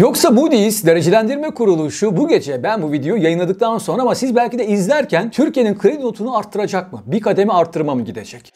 Yoksa Moody's derecelendirme kuruluşu bu gece ben bu videoyu yayınladıktan sonra ama siz belki de izlerken Türkiye'nin kredi notunu arttıracak mı? Bir kademe arttırma mı gidecek?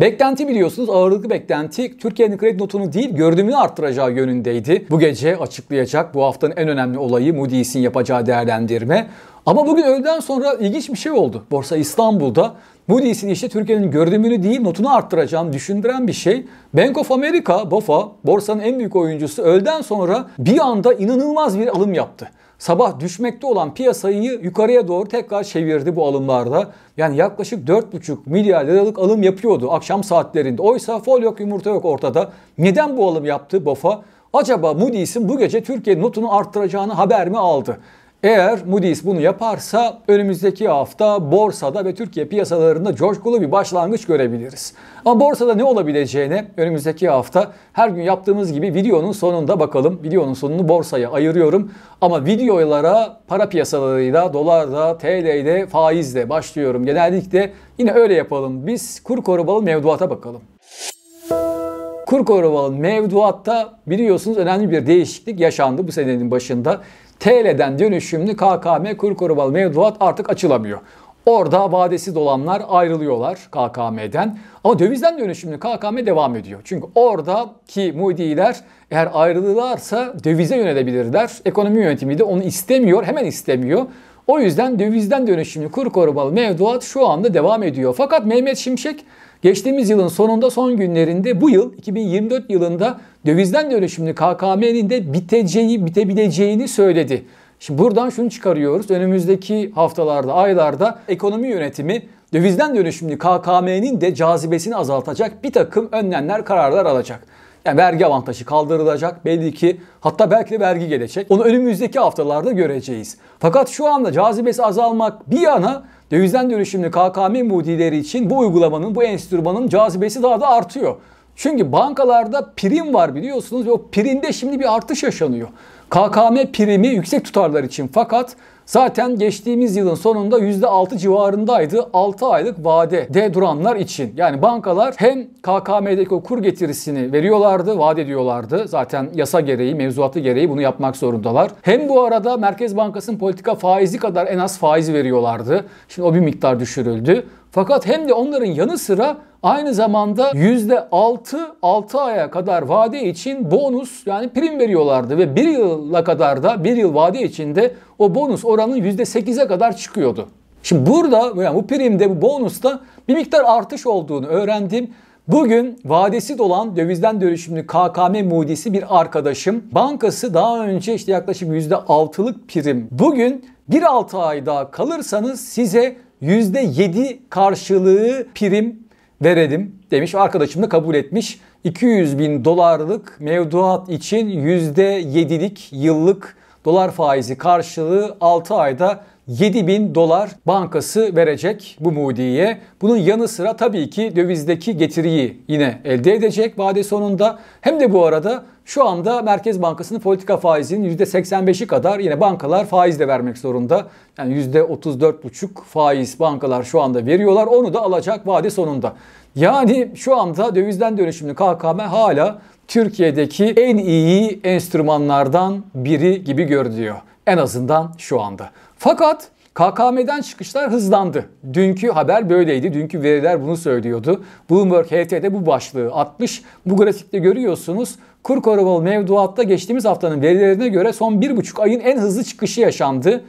Beklenti biliyorsunuz ağırlıklı beklenti Türkiye'nin kredi notunu değil gördüğünü arttıracağı yönündeydi. Bu gece açıklayacak bu haftanın en önemli olayı Moody's'in yapacağı değerlendirme. Ama bugün öğleden sonra ilginç bir şey oldu. Borsa İstanbul'da Moody's'in işte Türkiye'nin görünümünü değil notunu arttıracağını düşündüren bir şey. Bank of America, BOFA, borsanın en büyük oyuncusu öğleden sonra bir anda inanılmaz bir alım yaptı. Sabah düşmekte olan piyasayı yukarıya doğru tekrar çevirdi bu alımlarda. Yani yaklaşık 4,5 milyar liralık alım yapıyordu akşam saatlerinde. Oysa fol yok yumurta yok ortada. Neden bu alım yaptı BOFA? Acaba Moody's'in bu gece Türkiye notunu arttıracağını haber mi aldı? Eğer Moody's bunu yaparsa önümüzdeki hafta borsada ve Türkiye piyasalarında coşkulu bir başlangıç görebiliriz. Ama borsada ne olabileceğine önümüzdeki hafta her gün yaptığımız gibi videonun sonunda bakalım. Videonun sonunu borsaya ayırıyorum. Ama videolara para piyasalarıyla, dolarla, TL'de, faizle başlıyorum. Genellikle yine öyle yapalım. Biz kur korumalı mevduata bakalım. Kur korumalı mevduatta biliyorsunuz önemli bir değişiklik yaşandı bu senenin başında. TL'den dönüşümlü KKM kur korumalı mevduat artık açılamıyor. Orada vadesi dolanlar ayrılıyorlar KKM'den. Ama dövizden dönüşümlü KKM devam ediyor. Çünkü oradaki mudiler eğer ayrılırlarsa dövize yönelebilirler. Ekonomi yönetimi de onu istemiyor, hemen istemiyor. O yüzden dövizden dönüşümlü kur korumalı mevduat şu anda devam ediyor. Fakat Mehmet Şimşek geçtiğimiz yılın sonunda son günlerinde bu yıl 2024 yılında dövizden dönüşümlü KKM'nin de biteceği, bitebileceğini söyledi. Şimdi buradan şunu çıkarıyoruz. Önümüzdeki haftalarda, aylarda ekonomi yönetimi dövizden dönüşümlü KKM'nin de cazibesini azaltacak bir takım önlemler, kararlar alacak. Yani vergi avantajı kaldırılacak. Belli ki hatta belki de vergi gelecek. Onu önümüzdeki haftalarda göreceğiz. Fakat şu anda cazibesi azalmak bir yana dövizden dönüşümlü KKM mudileri için bu uygulamanın, bu enstrümanın cazibesi daha da artıyor. Çünkü bankalarda prim var biliyorsunuz ve o primde şimdi bir artış yaşanıyor. KKM primi yüksek tutarlar için fakat Zaten geçtiğimiz yılın sonunda %6 civarındaydı 6 aylık vadede duranlar için. Yani bankalar hem KKM'deki o kur getirisini veriyorlardı, vaat ediyorlardı. Zaten yasa gereği, mevzuatı gereği bunu yapmak zorundalar. Hem bu arada Merkez Bankası'nın politika faizi kadar en az faizi veriyorlardı. Şimdi o bir miktar düşürüldü. Fakat hem de onların yanı sıra Aynı zamanda %6 6 aya kadar vade için bonus yani prim veriyorlardı ve 1 yıla kadar da 1 yıl vade içinde o bonus oranı %8'e kadar çıkıyordu. Şimdi burada yani bu primde bu bonusta bir miktar artış olduğunu öğrendim. Bugün vadesi dolan dövizden dönüşümlü KKM mudisi bir arkadaşım. Bankası daha önce işte yaklaşık %6'lık prim. Bugün 1.6 ay daha kalırsanız size %7 karşılığı prim verelim demiş. Arkadaşım da kabul etmiş. 200 bin dolarlık mevduat için %7'lik yıllık dolar faizi karşılığı 6 ayda 7 bin dolar bankası verecek bu Moody'ye. Bunun yanı sıra tabii ki dövizdeki getiriyi yine elde edecek vade sonunda. Hem de bu arada şu anda Merkez Bankası'nın politika faizinin %85'i kadar yine bankalar faiz de vermek zorunda. Yani %34,5 faiz bankalar şu anda veriyorlar. Onu da alacak vade sonunda. Yani şu anda dövizden dönüşümlü KKM hala Türkiye'deki en iyi enstrümanlardan biri gibi görünüyor. En azından şu anda. Fakat KKM'den çıkışlar hızlandı. Dünkü haber böyleydi. Dünkü veriler bunu söylüyordu. Bloomberg HT'de bu başlığı atmış. Bu grafikte görüyorsunuz Kur korumalı mevduatta geçtiğimiz haftanın verilerine göre son 1,5 ayın en hızlı çıkışı yaşandı.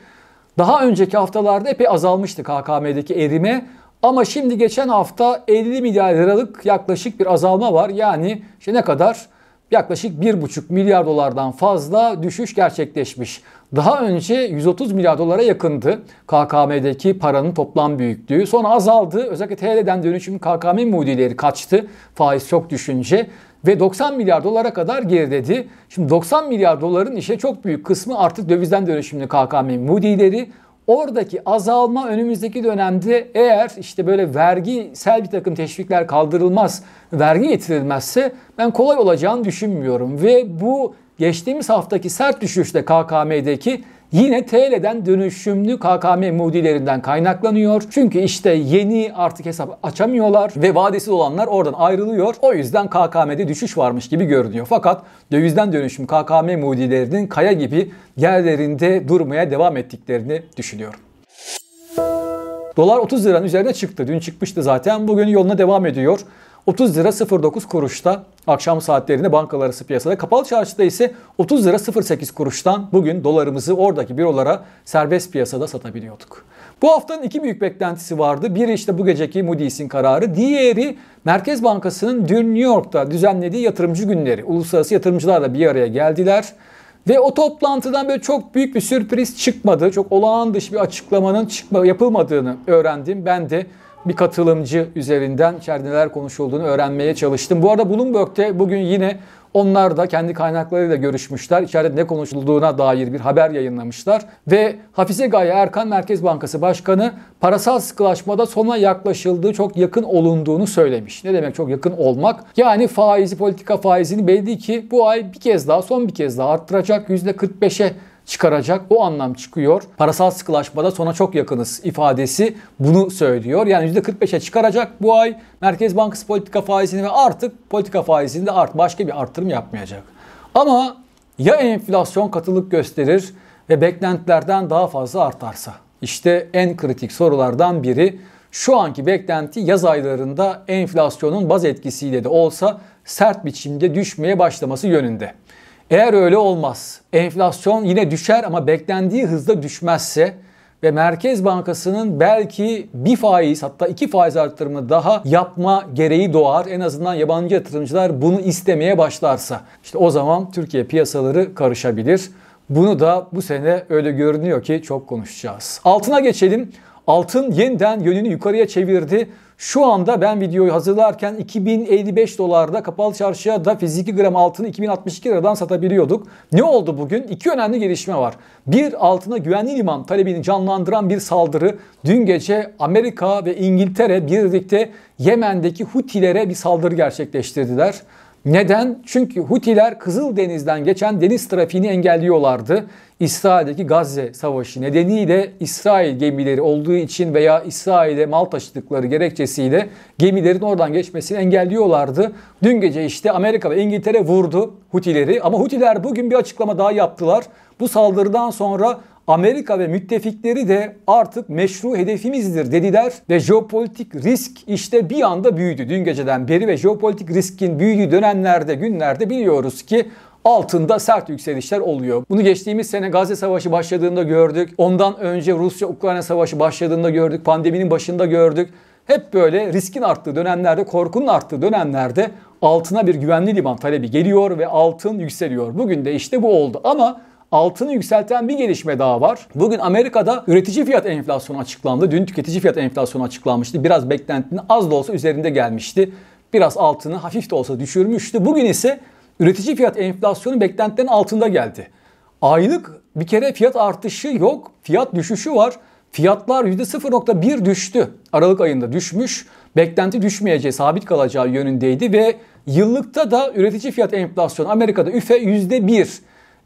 Daha önceki haftalarda epey azalmıştı KKM'deki erime ama şimdi geçen hafta 50 milyar liralık yaklaşık bir azalma var. Yani işte ne kadar? Yaklaşık 1,5 milyar dolardan fazla düşüş gerçekleşmiş. Daha önce 130 milyar dolara yakındı KKM'deki paranın toplam büyüklüğü. Sonra azaldı. Özellikle TL'den dönüşüm KKM mudileri kaçtı faiz çok düşünce ve 90 milyar dolara kadar geriledi. Şimdi 90 milyar doların işe çok büyük kısmı artık dövizden dönüşümlü KKM Moody'leri. Oradaki azalma önümüzdeki dönemde eğer işte böyle vergisel bir takım teşvikler kaldırılmaz, vergi getirilmezse ben kolay olacağını düşünmüyorum. Ve bu geçtiğimiz haftaki sert düşüşte KKM'deki Yine TL'den dönüşümlü KKM modillerinden kaynaklanıyor. Çünkü işte yeni artık hesap açamıyorlar ve vadesiz olanlar oradan ayrılıyor. O yüzden KKM'de düşüş varmış gibi görünüyor. Fakat dövizden dönüşüm KKM modillerinin kaya gibi yerlerinde durmaya devam ettiklerini düşünüyorum. Dolar 30 liranın üzerine çıktı. Dün çıkmıştı zaten. Bugün yoluna devam ediyor. 30 lira 09 kuruşta akşam saatlerinde bankalar arası piyasada. Kapalı çarşıda ise 30 lira 08 kuruştan bugün dolarımızı oradaki bürolara serbest piyasada satabiliyorduk. Bu haftanın iki büyük beklentisi vardı. Biri işte bu geceki Moody's'in kararı. Diğeri Merkez Bankası'nın dün New York'ta düzenlediği yatırımcı günleri. Uluslararası yatırımcılar da bir araya geldiler. Ve o toplantıdan böyle çok büyük bir sürpriz çıkmadı. Çok olağan dışı bir açıklamanın çıkma, yapılmadığını öğrendim. Ben de bir katılımcı üzerinden içeride neler konuşulduğunu öğrenmeye çalıştım. Bu arada Bloomberg'te bugün yine onlar da kendi kaynaklarıyla görüşmüşler. İçeride ne konuşulduğuna dair bir haber yayınlamışlar. Ve Hafize Gaye Erkan Merkez Bankası Başkanı parasal sıkılaşmada sona yaklaşıldığı çok yakın olunduğunu söylemiş. Ne demek çok yakın olmak? Yani faizi politika faizini belli ki bu ay bir kez daha son bir kez daha arttıracak %45'e çıkaracak o anlam çıkıyor. Parasal sıkılaşmada sona çok yakınız ifadesi bunu söylüyor. Yani %45'e çıkaracak bu ay Merkez Bankası politika faizini ve artık politika faizini de art başka bir artırım yapmayacak. Ama ya enflasyon katılık gösterir ve beklentilerden daha fazla artarsa? İşte en kritik sorulardan biri şu anki beklenti yaz aylarında enflasyonun baz etkisiyle de olsa sert biçimde düşmeye başlaması yönünde. Eğer öyle olmaz, enflasyon yine düşer ama beklendiği hızda düşmezse ve Merkez Bankası'nın belki bir faiz hatta iki faiz artırımı daha yapma gereği doğar. En azından yabancı yatırımcılar bunu istemeye başlarsa. işte o zaman Türkiye piyasaları karışabilir. Bunu da bu sene öyle görünüyor ki çok konuşacağız. Altına geçelim. Altın yeniden yönünü yukarıya çevirdi. Şu anda ben videoyu hazırlarken 2055 dolarda kapalı çarşıya da fiziki gram altını 2062 liradan satabiliyorduk. Ne oldu bugün? İki önemli gelişme var. Bir altına güvenli liman talebini canlandıran bir saldırı. Dün gece Amerika ve İngiltere birlikte Yemen'deki Hutilere bir saldırı gerçekleştirdiler. Neden? Çünkü Hutiler Kızıldeniz'den geçen deniz trafiğini engelliyorlardı. İsrail'deki Gazze Savaşı nedeniyle İsrail gemileri olduğu için veya İsrail'e mal taşıdıkları gerekçesiyle gemilerin oradan geçmesini engelliyorlardı. Dün gece işte Amerika ve İngiltere vurdu Hutileri ama Hutiler bugün bir açıklama daha yaptılar. Bu saldırıdan sonra Amerika ve müttefikleri de artık meşru hedefimizdir dediler ve jeopolitik risk işte bir anda büyüdü dün geceden beri ve jeopolitik riskin büyüdüğü dönemlerde günlerde biliyoruz ki altında sert yükselişler oluyor. Bunu geçtiğimiz sene Gazze Savaşı başladığında gördük. Ondan önce Rusya-Ukrayna Savaşı başladığında gördük. Pandeminin başında gördük. Hep böyle riskin arttığı dönemlerde, korkunun arttığı dönemlerde altına bir güvenli liman talebi geliyor ve altın yükseliyor. Bugün de işte bu oldu ama altını yükselten bir gelişme daha var. Bugün Amerika'da üretici fiyat enflasyonu açıklandı. Dün tüketici fiyat enflasyonu açıklanmıştı. Biraz beklentinin az da olsa üzerinde gelmişti. Biraz altını hafif de olsa düşürmüştü. Bugün ise üretici fiyat enflasyonu beklentilerin altında geldi. Aylık bir kere fiyat artışı yok, fiyat düşüşü var. Fiyatlar %0.1 düştü. Aralık ayında düşmüş. Beklenti düşmeyeceği, sabit kalacağı yönündeydi ve yıllıkta da üretici fiyat enflasyonu Amerika'da üfe %1.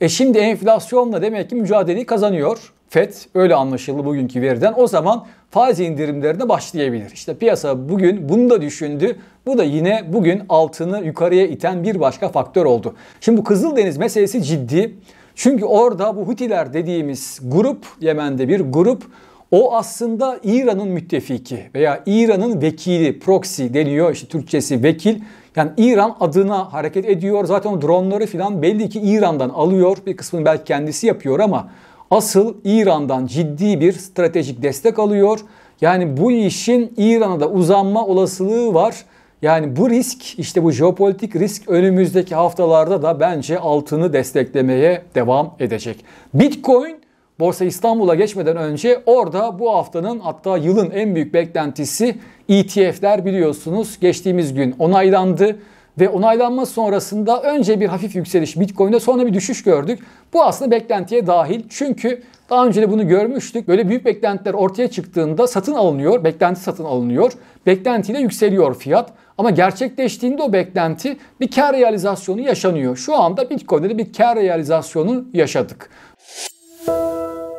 E şimdi enflasyonla demek ki mücadeleyi kazanıyor. FED öyle anlaşıldı bugünkü veriden. O zaman faiz indirimlerine başlayabilir. İşte piyasa bugün bunu da düşündü. Bu da yine bugün altını yukarıya iten bir başka faktör oldu. Şimdi bu Kızıldeniz meselesi ciddi. Çünkü orada bu Hutiler dediğimiz grup, Yemen'de bir grup o aslında İran'ın müttefiki veya İran'ın vekili, proxy deniyor işte Türkçesi vekil. Yani İran adına hareket ediyor. Zaten o dronları filan belli ki İran'dan alıyor. Bir kısmını belki kendisi yapıyor ama asıl İran'dan ciddi bir stratejik destek alıyor. Yani bu işin İran'a da uzanma olasılığı var. Yani bu risk işte bu jeopolitik risk önümüzdeki haftalarda da bence altını desteklemeye devam edecek. Bitcoin Borsa İstanbul'a geçmeden önce orada bu haftanın hatta yılın en büyük beklentisi ETF'ler biliyorsunuz geçtiğimiz gün onaylandı ve onaylanma sonrasında önce bir hafif yükseliş Bitcoin'de sonra bir düşüş gördük. Bu aslında beklentiye dahil çünkü daha önce de bunu görmüştük. Böyle büyük beklentiler ortaya çıktığında satın alınıyor, beklenti satın alınıyor. Beklentiyle yükseliyor fiyat ama gerçekleştiğinde o beklenti bir kar realizasyonu yaşanıyor. Şu anda Bitcoin'de de bir kar realizasyonu yaşadık.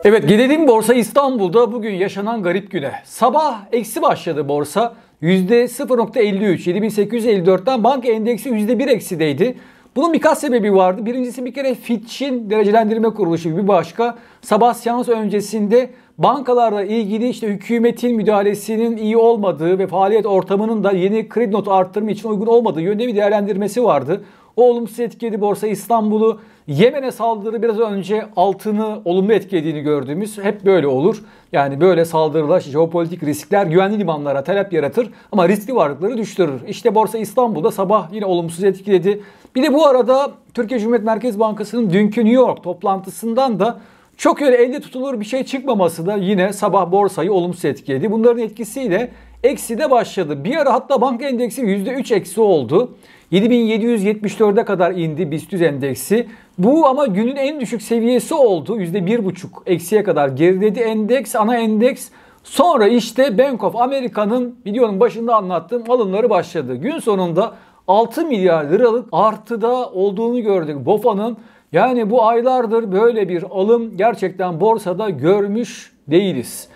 Evet gelelim Borsa İstanbul'da bugün yaşanan garip güne. Sabah eksi başladı borsa. %0.53 7854'ten banka endeksi %1 eksideydi. Bunun birkaç sebebi vardı. Birincisi bir kere Fitch'in derecelendirme kuruluşu bir başka. Sabah seans öncesinde bankalarla ilgili işte hükümetin müdahalesinin iyi olmadığı ve faaliyet ortamının da yeni kredi notu arttırma için uygun olmadığı yönde bir değerlendirmesi vardı. O olumsuz etkiledi borsa İstanbul'u. Yemen'e saldırı biraz önce altını olumlu etkilediğini gördüğümüz hep böyle olur. Yani böyle saldırılar, jeopolitik riskler güvenli limanlara talep yaratır ama riskli varlıkları düşürür. İşte Borsa İstanbul'da sabah yine olumsuz etkiledi. Bir de bu arada Türkiye Cumhuriyet Merkez Bankası'nın dünkü New York toplantısından da çok öyle elde tutulur bir şey çıkmaması da yine sabah borsayı olumsuz etkiledi. Bunların etkisiyle Eksi de başladı. Bir ara hatta banka endeksi %3 eksi oldu. 7774'e kadar indi BIST endeksi. Bu ama günün en düşük seviyesi oldu. %1,5 eksiye kadar geriledi endeks, ana endeks. Sonra işte Bank of America'nın videonun başında anlattığım alımları başladı. Gün sonunda 6 milyar liralık artıda olduğunu gördük BOFA'nın. Yani bu aylardır böyle bir alım gerçekten borsada görmüş değiliz.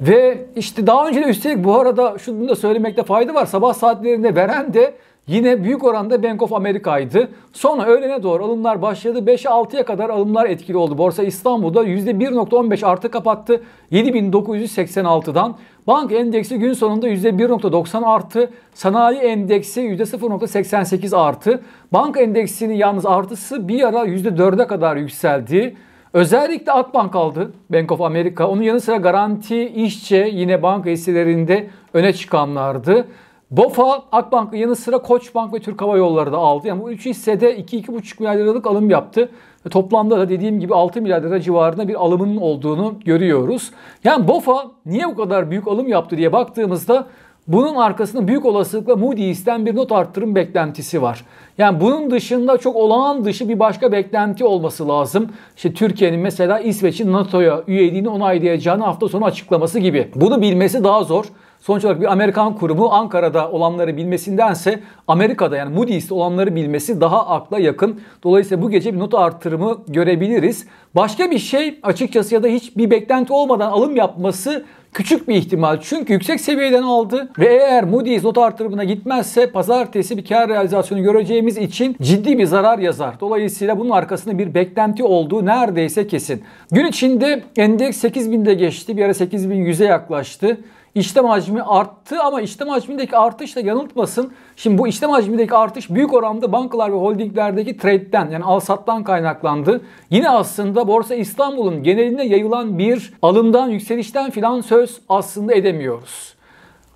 Ve işte daha önce de üstelik bu arada şunu da söylemekte fayda var. Sabah saatlerinde veren de Yine büyük oranda Bank of America'ydı. Sonra öğlene doğru alımlar başladı. 5'e 6'ya kadar alımlar etkili oldu. Borsa İstanbul'da %1.15 artı kapattı. 7986'dan. Bank endeksi gün sonunda %1.90 artı. Sanayi endeksi %0.88 artı. Bank endeksinin yalnız artısı bir ara %4'e kadar yükseldi. Özellikle Akbank aldı Bank of America. Onun yanı sıra Garanti, İşçe yine banka hisselerinde öne çıkanlardı. BOFA, Akbank'ın yanı sıra Koçbank ve Türk Hava Yolları da aldı. Yani bu üç hissede 2-2,5 milyar liralık alım yaptı. Ve toplamda da dediğim gibi 6 milyar lira civarında bir alımının olduğunu görüyoruz. Yani BOFA niye bu kadar büyük alım yaptı diye baktığımızda bunun arkasında büyük olasılıkla Moody's'ten bir not arttırım beklentisi var. Yani bunun dışında çok olağan dışı bir başka beklenti olması lazım. İşte Türkiye'nin mesela İsveç'in NATO'ya üyeliğini onaylayacağını hafta sonu açıklaması gibi. Bunu bilmesi daha zor. Sonuç olarak bir Amerikan kurumu Ankara'da olanları bilmesindense Amerika'da yani Moody's'te olanları bilmesi daha akla yakın. Dolayısıyla bu gece bir not artırımı görebiliriz. Başka bir şey açıkçası ya da hiç bir beklenti olmadan alım yapması Küçük bir ihtimal çünkü yüksek seviyeden aldı ve eğer Moody's not artırımına gitmezse pazartesi bir kar realizasyonu göreceğimiz için ciddi bir zarar yazar. Dolayısıyla bunun arkasında bir beklenti olduğu neredeyse kesin. Gün içinde endeks 8000'de geçti. Bir ara 8100'e yaklaştı. İşlem hacmi arttı ama işlem hacmindeki artış da yanıltmasın. Şimdi bu işlem hacmindeki artış büyük oranda bankalar ve holdinglerdeki trade'den yani al-sat'tan kaynaklandı. Yine aslında Borsa İstanbul'un geneline yayılan bir alımdan, yükselişten filan söz aslında edemiyoruz.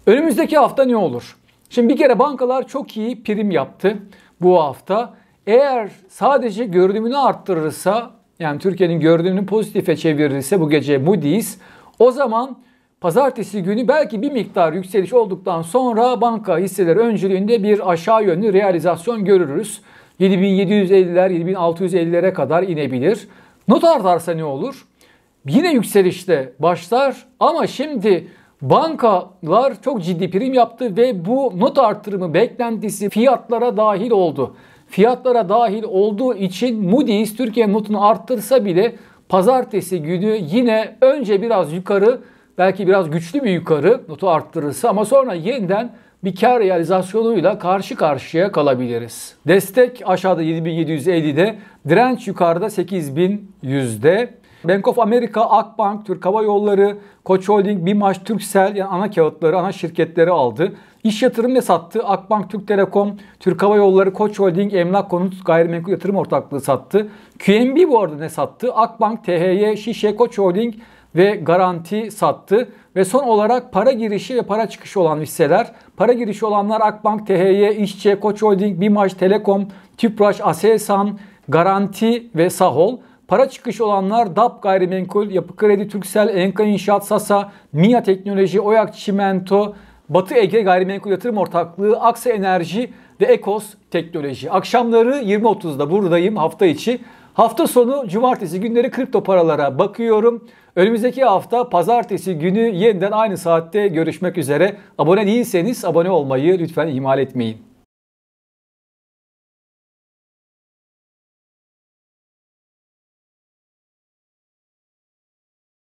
Önümüzdeki hafta ne olur? Şimdi bir kere bankalar çok iyi prim yaptı bu hafta. Eğer sadece görünümünü arttırırsa yani Türkiye'nin gördüğünü pozitife çevirirse bu gece Moody's o zaman Pazartesi günü belki bir miktar yükseliş olduktan sonra banka hisseleri öncülüğünde bir aşağı yönlü realizasyon görürüz. 7750'ler 7650'lere kadar inebilir. Not artarsa ne olur? Yine yükselişte başlar ama şimdi bankalar çok ciddi prim yaptı ve bu not artırımı beklentisi fiyatlara dahil oldu. Fiyatlara dahil olduğu için Moody's Türkiye notunu arttırsa bile pazartesi günü yine önce biraz yukarı Belki biraz güçlü bir yukarı notu arttırırsa ama sonra yeniden bir kar realizasyonuyla karşı karşıya kalabiliriz. Destek aşağıda 7750'de, direnç yukarıda 8100'de. Bank of America, Akbank, Türk Hava Yolları, Koç Holding, BİMAŞ, Türksel yani ana kağıtları, ana şirketleri aldı. İş yatırım ne sattı? Akbank, Türk Telekom, Türk Hava Yolları, Koç Holding, Emlak Konut Gayrimenkul Yatırım Ortaklığı sattı. QNB bu arada ne sattı? Akbank, THY, Şişe, Koç Holding, ve garanti sattı. Ve son olarak para girişi ve para çıkışı olan hisseler. Para girişi olanlar Akbank, THY, İşçe, Koç Holding, BİMAŞ, Telekom, Tüpraş, Aselsan, Garanti ve Sahol. Para çıkışı olanlar DAP Gayrimenkul, Yapı Kredi, Türksel, Enka İnşaat, Sasa, MİA Teknoloji, Oyak Çimento, Batı Ege Gayrimenkul Yatırım Ortaklığı, Aksa Enerji ve Ekos Teknoloji. Akşamları 20.30'da buradayım hafta içi. Hafta sonu cumartesi günleri kripto paralara bakıyorum. Önümüzdeki hafta pazartesi günü yeniden aynı saatte görüşmek üzere. Abone değilseniz abone olmayı lütfen ihmal etmeyin.